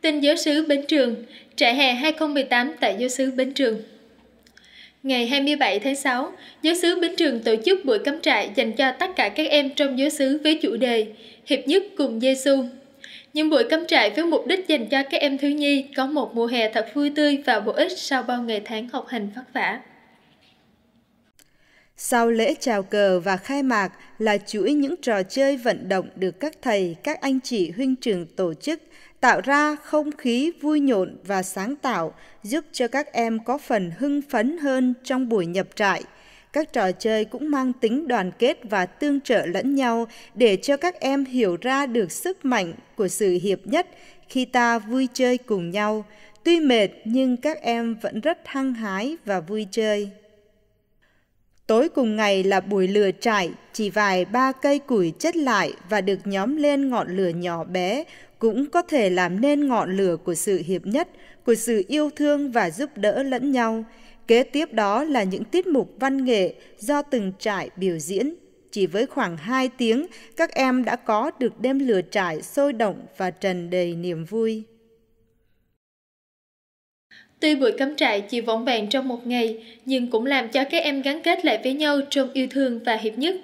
Tin giáo sứ Bến Trường, trại hè 2018 tại giáo sứ Bến Trường. Ngày 27 tháng 6, giáo sứ Bến Trường tổ chức buổi cắm trại dành cho tất cả các em trong giáo sứ với chủ đề Hiệp nhất cùng Giêsu. Những buổi cắm trại với mục đích dành cho các em thiếu nhi có một mùa hè thật vui tươi và bổ ích sau bao ngày tháng học hành vất vả. Sau lễ chào cờ và khai mạc là chuỗi những trò chơi vận động được các thầy, các anh chị huynh trường tổ chức, tạo ra không khí vui nhộn và sáng tạo, giúp cho các em có phần hưng phấn hơn trong buổi nhập trại. Các trò chơi cũng mang tính đoàn kết và tương trợ lẫn nhau để cho các em hiểu ra được sức mạnh của sự hiệp nhất khi ta vui chơi cùng nhau. Tuy mệt nhưng các em vẫn rất hăng hái và vui chơi. Tối cùng ngày là buổi lửa trại, chỉ vài ba cây củi chất lại và được nhóm lên ngọn lửa nhỏ bé cũng có thể làm nên ngọn lửa của sự hiệp nhất, của sự yêu thương và giúp đỡ lẫn nhau. Kế tiếp đó là những tiết mục văn nghệ do từng trại biểu diễn. Chỉ với khoảng 2 tiếng, các em đã có được đêm lửa trại sôi động và trần đầy niềm vui. Tuy buổi cắm trại chỉ vỏn vẹn trong một ngày, nhưng cũng làm cho các em gắn kết lại với nhau trong yêu thương và hiệp nhất.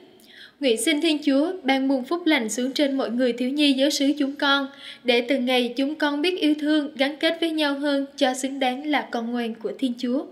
Nguyện xin Thiên Chúa ban muôn phúc lành xuống trên mọi người thiếu nhi giáo xứ chúng con, để từng ngày chúng con biết yêu thương, gắn kết với nhau hơn cho xứng đáng là con ngoan của Thiên Chúa.